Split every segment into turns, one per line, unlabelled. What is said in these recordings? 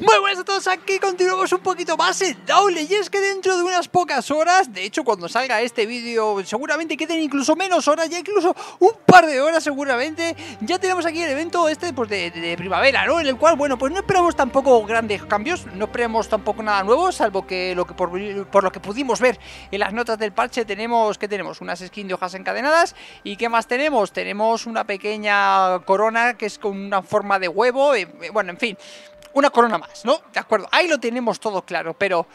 Muy buenas a todos, aquí continuamos un poquito más el doble Y es que dentro de unas pocas horas, de hecho cuando salga este vídeo seguramente queden incluso menos horas Ya incluso un par de horas seguramente Ya tenemos aquí el evento este pues, de, primavera, ¿no? En el cual, bueno, pues no esperamos tampoco grandes cambios No esperamos tampoco nada nuevo, salvo que, lo que por, lo que pudimos ver en las notas del parche Tenemos, que tenemos? Unas skins de hojas encadenadas ¿Y qué más tenemos? Tenemos una pequeña corona que es con una forma de huevo eh, eh, Bueno, en fin una corona más, ¿no? De acuerdo, ahí lo tenemos todo claro, pero,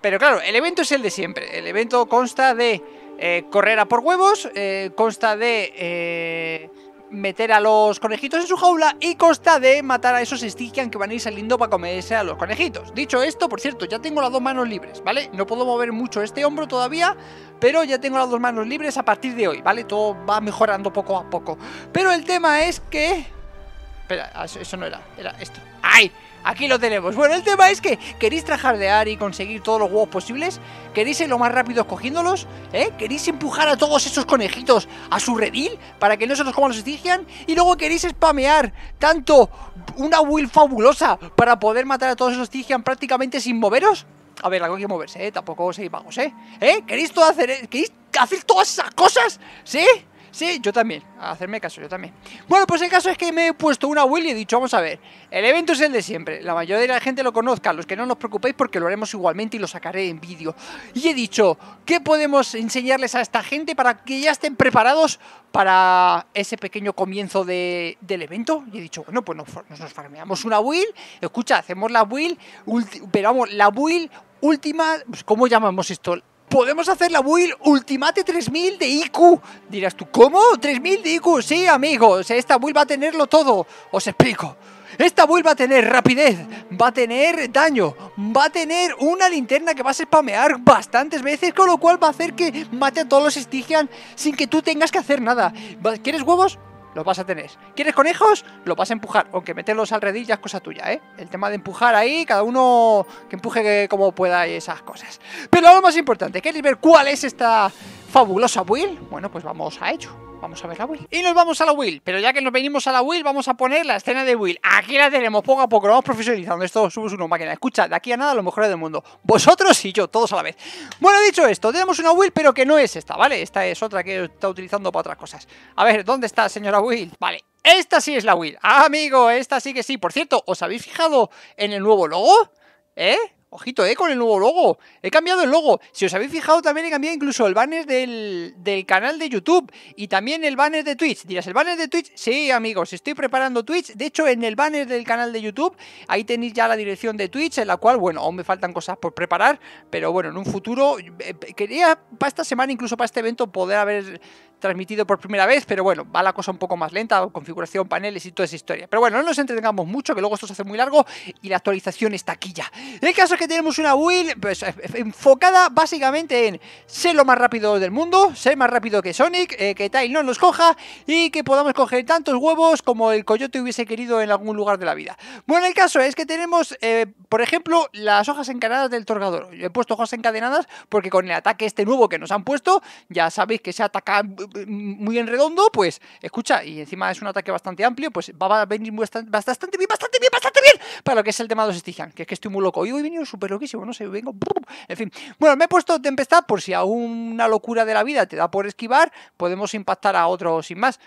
pero claro, el evento es el de siempre. El evento consta de eh, correr a por huevos, eh, consta de eh, meter a los conejitos en su jaula y consta de matar a esos Stickian que van a ir saliendo para comerse a los conejitos. Dicho esto, por cierto, ya tengo las dos manos libres, ¿vale? No puedo mover mucho este hombro todavía, pero ya tengo las dos manos libres a partir de hoy, ¿vale? Todo va mejorando poco a poco. Pero el tema es que espera, ah, eso no era, era esto. ¡Ay! Aquí lo tenemos. Bueno, el tema es que queréis trajardear y conseguir todos los huevos posibles. Queréis ser lo más rápido escogiéndolos. ¿Eh? Queréis empujar a todos esos conejitos a su redil para que no se los coman los estigian. Y luego queréis spamear tanto una will fabulosa para poder matar a todos esos estigian prácticamente sin moveros. A ver, algo hay que moverse, ¿eh? Tampoco seis vamos, ¿eh? ¿Eh? ¿Queréis, todo hacer, eh? ¿Queréis hacer todas esas cosas? ¿Sí? Sí, yo también. A hacerme caso, yo también. Bueno, pues el caso es que me he puesto una will y he dicho, vamos a ver, el evento es el de siempre. La mayoría de la gente lo conozca, los que no, nos os preocupéis porque lo haremos igualmente y lo sacaré en vídeo. Y he dicho, ¿qué podemos enseñarles a esta gente para que ya estén preparados para ese pequeño comienzo del evento? Y he dicho, bueno, pues nos, nos farmeamos una will. Escucha, hacemos la will, pero vamos, la will última, pues, ¿cómo llamamos esto? podemos hacer la build Ultimate 3000 de IQ. Dirás tú, ¿cómo? ¿3000 de IQ? Sí, amigos, esta build va a tenerlo todo. Os explico. Esta build va a tener rapidez, va a tener daño, va a tener una linterna que vas a spamear bastantes veces, con lo cual va a hacer que mate a todos los Stygian sin que tú tengas que hacer nada. ¿Quieres huevos? los vas a tener. ¿Quieres conejos? Los vas a empujar, aunque meterlos alrededor ya es cosa tuya, ¿eh? El tema de empujar ahí, cada uno que empuje como pueda y esas cosas. Pero lo más importante, ¿queréis ver cuál es esta fabulosa will Bueno, pues vamos a ello. Vamos a ver la Will. Y nos vamos a la Will. Pero ya que nos venimos a la Will, vamos a poner la escena de Will. Aquí la tenemos poco a poco. vamos profesionalizando. Esto subes una máquina. Escucha, de aquí a nada, los mejores del mundo. Vosotros y yo, todos a la vez. Bueno, dicho esto, tenemos una Will, pero que no es esta, ¿vale? Esta es otra que está utilizando para otras cosas. A ver, ¿dónde está, señora Will? Vale, esta sí es la Will. Ah, amigo, esta sí que sí. Por cierto, ¿os habéis fijado en el nuevo logo? ¿Eh? Ojito, eh, con el nuevo logo. He cambiado el logo. Si os habéis fijado, también he cambiado incluso el banner del, canal de YouTube y también el banner de Twitch. Dirás, ¿el banner de Twitch? Sí, amigos, estoy preparando Twitch. De hecho, en el banner del canal de YouTube, ahí tenéis ya la dirección de Twitch, en la cual, bueno, aún me faltan cosas por preparar, pero bueno, en un futuro, eh, quería para esta semana, incluso para este evento, poder haber transmitido por primera vez, pero bueno, va la cosa un poco más lenta, configuración, paneles y toda esa historia. Pero bueno, no nos entretengamos mucho, que luego esto se hace muy largo y la actualización está aquí ya. El caso es que tenemos una build pues, eh, eh, enfocada básicamente en ser lo más rápido del mundo, ser más rápido que Sonic, eh, que Tail no nos coja y que podamos coger tantos huevos como el coyote hubiese querido en algún lugar de la vida. Bueno, el caso es que tenemos, por ejemplo, las hojas encadenadas del torgador. Yo he puesto hojas encadenadas porque con el ataque este nuevo que nos han puesto, ya sabéis que se ataca muy en redondo, pues escucha, y encima es un ataque bastante amplio, pues va a venir bastante, bien, bastante bien, bastante bien para lo que es el tema de los Estigian, que es que estoy muy loco. Hoy he venido súper loquísimo, no sé, vengo. En fin, bueno, me he puesto tempestad por si a una locura de la vida te da por esquivar, podemos impactar a otro sin más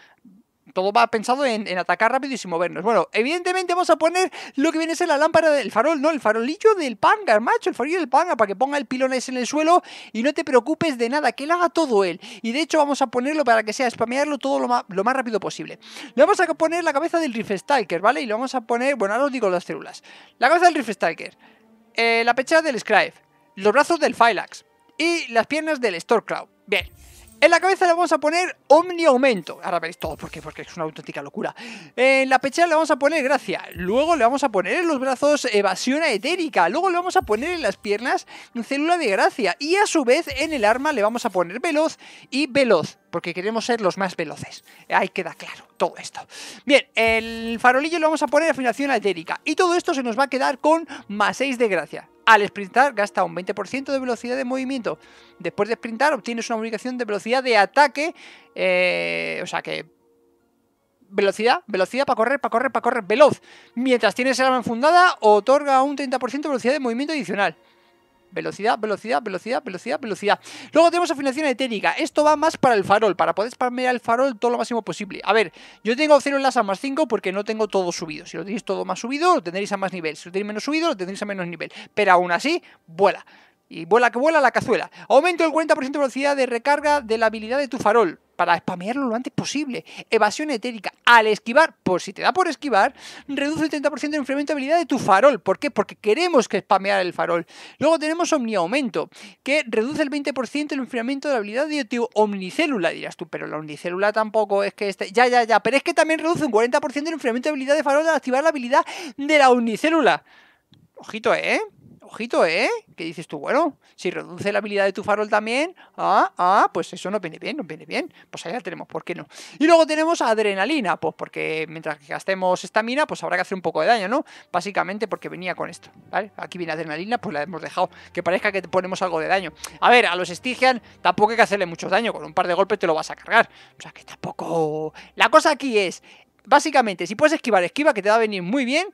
todo va pensado en, atacar rápido y sin movernos. Bueno, evidentemente vamos a poner lo que viene a ser la lámpara del farol, ¿no? El farolillo del panga, macho, el farolillo del panga, para que ponga el pilón en el suelo y no te preocupes de nada, que él haga todo él. Y de hecho vamos a ponerlo para que sea spamearlo todo lo más, rápido posible. Le vamos a poner la cabeza del Rift Stalker, ¿vale? Y le vamos a poner, bueno, ahora os digo las células. La cabeza del Rift Stalker, eh, la pechera del Scribe, los brazos del Phylax y las piernas del Stormcloud. Bien. En la cabeza le vamos a poner Omni Aumento. Ahora veréis todo porque es una auténtica locura. En la pechera le vamos a poner Gracia. Luego le vamos a poner en los brazos Evasión Etérica. Luego le vamos a poner en las piernas Célula de Gracia. Y a su vez en el arma le vamos a poner Veloz y Veloz porque queremos ser los más veloces. Ahí queda claro todo esto. Bien, el farolillo le vamos a poner afinación etérica. y todo esto se nos va a quedar con más 6 de gracia. Al sprintar gasta un 20% de velocidad de movimiento. Después de sprintar obtienes una bonificación de velocidad de ataque. Eh, o sea que... Velocidad, velocidad para correr, para correr, para correr, veloz. Mientras tienes el arma enfundada, otorga un 30% de velocidad de movimiento adicional velocidad, velocidad, velocidad, velocidad, velocidad. Luego tenemos afinación etérica. Esto va más para el farol, para poder spammear el farol todo lo máximo posible. A ver, yo tengo 0 en las más 5 porque no tengo todo subido. Si lo tenéis todo más subido, lo tendréis a más nivel. Si lo tenéis menos subido, lo tendréis a menos nivel. Pero aún así, vuela y vuela que vuela la cazuela. Aumento el 40% de velocidad de recarga de la habilidad de tu farol para spamearlo lo antes posible. Evasión etérica. Al esquivar, por si te da por esquivar, reduce el 30% de enfriamiento de habilidad de tu farol. ¿Por qué? Porque queremos que spamear el farol. Luego tenemos omniaumento, que reduce el 20% el enfriamiento de la habilidad de tu omnicélula. Dirás tú, pero la omnicélula tampoco es que este. Ya, ya, ya. Pero es que también reduce un 40% el enfriamiento de habilidad de farol al activar la habilidad de la omnicélula. Ojito, ¿eh? Ojito, ¿eh? ¿Qué dices tú? Bueno, si reduce la habilidad de tu farol también, ah, ah, pues eso nos viene bien, nos viene bien. Pues ahí la tenemos, ¿por qué no? Y luego tenemos adrenalina, pues porque mientras que gastemos estamina, pues habrá que hacer un poco de daño, ¿no? Básicamente porque venía con esto, ¿vale? Aquí viene adrenalina, pues la hemos dejado, que parezca que ponemos algo de daño. A ver, a los estigian tampoco hay que hacerle mucho daño, con un par de golpes te lo vas a cargar. O sea que tampoco... La cosa aquí es, básicamente, si puedes esquivar, esquiva, que te va a venir muy bien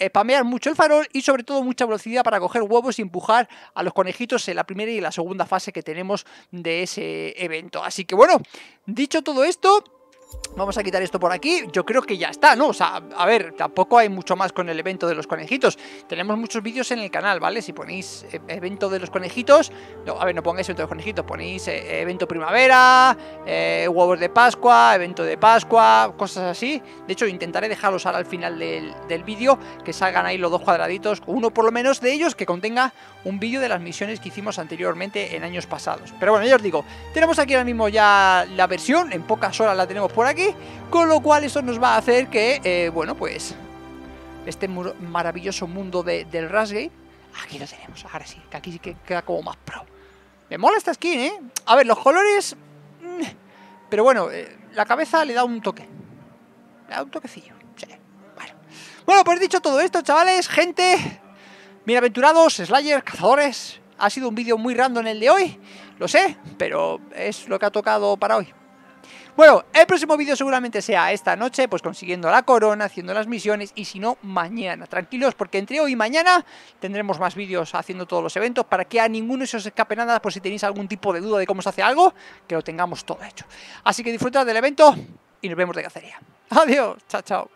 spamear mucho el farol y sobre todo mucha velocidad para coger huevos y empujar a los conejitos en la primera y la segunda fase que tenemos de ese evento. Así que bueno, dicho todo esto, Vamos a quitar esto por aquí. Yo creo que ya está, ¿no? O sea, a ver, tampoco hay mucho más con el evento de los conejitos. Tenemos muchos vídeos en el canal, ¿vale? Si ponéis e, evento de los conejitos... a ver, no pongáis evento de los conejitos. Ponéis eh, evento primavera, eh, huevos de Pascua, evento de Pascua, cosas así. De hecho, intentaré dejarlos ahora al final del, del vídeo, que salgan ahí los dos cuadraditos. Uno por lo menos de ellos que contenga un vídeo de las misiones que hicimos anteriormente en años pasados. Pero bueno, ya os digo, tenemos aquí ahora mismo ya la versión. En pocas horas la tenemos por aquí, con lo cual eso nos va a hacer que, eh, bueno, pues este maravilloso mundo del Rasgate, aquí lo tenemos, ahora sí, que aquí sí que queda como más pro. Me mola esta skin, ¿eh? A ver, los colores... Mm, pero bueno, eh, la cabeza le da un toque. Le da un toquecillo, Bueno. pues dicho todo esto, chavales, gente... Bienaventurados, slayers, cazadores... Ha sido un vídeo muy random el de hoy, lo sé, pero es lo que ha tocado para hoy. Bueno, el próximo vídeo seguramente sea esta noche, pues consiguiendo la corona, haciendo las misiones y si no, mañana. Tranquilos, porque entre hoy y mañana tendremos más vídeos haciendo todos los eventos para que a ninguno se os escape nada por si tenéis algún tipo de duda de cómo se hace algo, que lo tengamos todo hecho. Así que disfrutad del evento y nos vemos de cacería. Adiós, chao, chao.